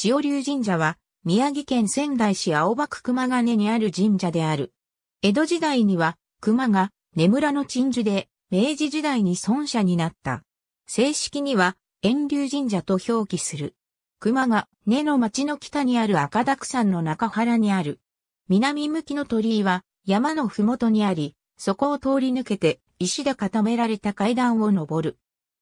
潮流神社は、宮城県仙台市青葉区熊金にある神社である。江戸時代には、熊が、根村の鎮守で、明治時代に孫者になった。正式には、遠流神社と表記する。熊が、根の町の北にある赤沢山の中原にある。南向きの鳥居は、山のふもとにあり、そこを通り抜けて、石で固められた階段を登る。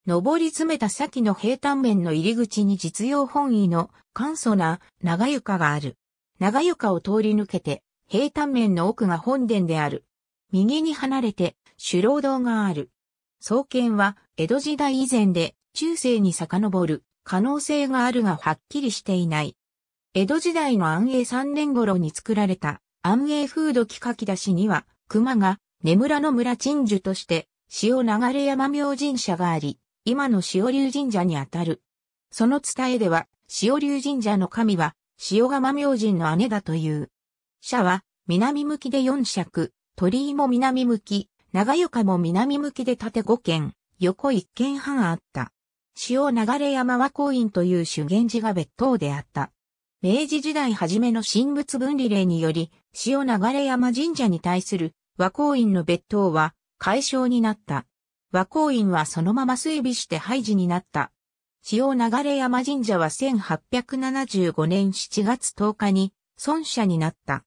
上り詰めた先の平坦面の入り口に実用本位の簡素な長床がある。長床を通り抜けて、平坦面の奥が本殿である。右に離れて、主労堂がある。創建は、江戸時代以前で、中世に遡る、可能性があるがはっきりしていない。江戸時代の安永三年頃に作られた、安永風土木書き出しには、熊が、根村の村鎮守として、潮流山明神社があり、今の塩流神社にあたる。その伝えでは、塩流神社の神は、塩釜明神の姉だという。社は、南向きで4尺、鳥居も南向き、長床も南向きで縦5軒、横1軒半あった。塩流山和光院という修験寺が別当であった。明治時代初めの神仏分離令により、塩流山神社に対する和光院の別当は解消になった。和光院はそのまま整備して廃寺になった。潮流山神社は1875年7月10日に孫社になった。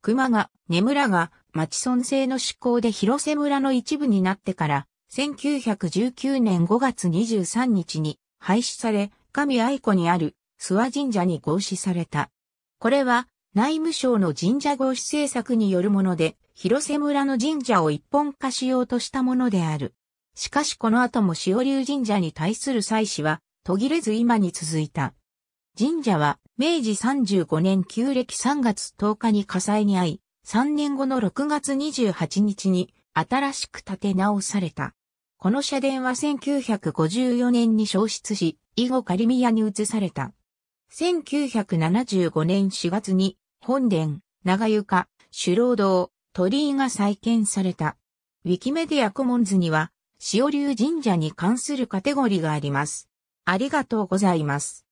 熊が、根村が町村制の施行で広瀬村の一部になってから、1919年5月23日に廃止され、神愛子にある諏訪神社に合祀された。これは内務省の神社合祀政策によるもので、広瀬村の神社を一本化しようとしたものである。しかしこの後も潮流神社に対する祭祀は途切れず今に続いた。神社は明治35年旧暦3月10日に火災に遭い、3年後の6月28日に新しく建て直された。この社殿は1954年に消失し、以後カリミアに移された。1975年4月に本殿、長床、首労堂、鳥居が再建された。ウィキメディアコモンズには潮流神社に関するカテゴリがあります。ありがとうございます。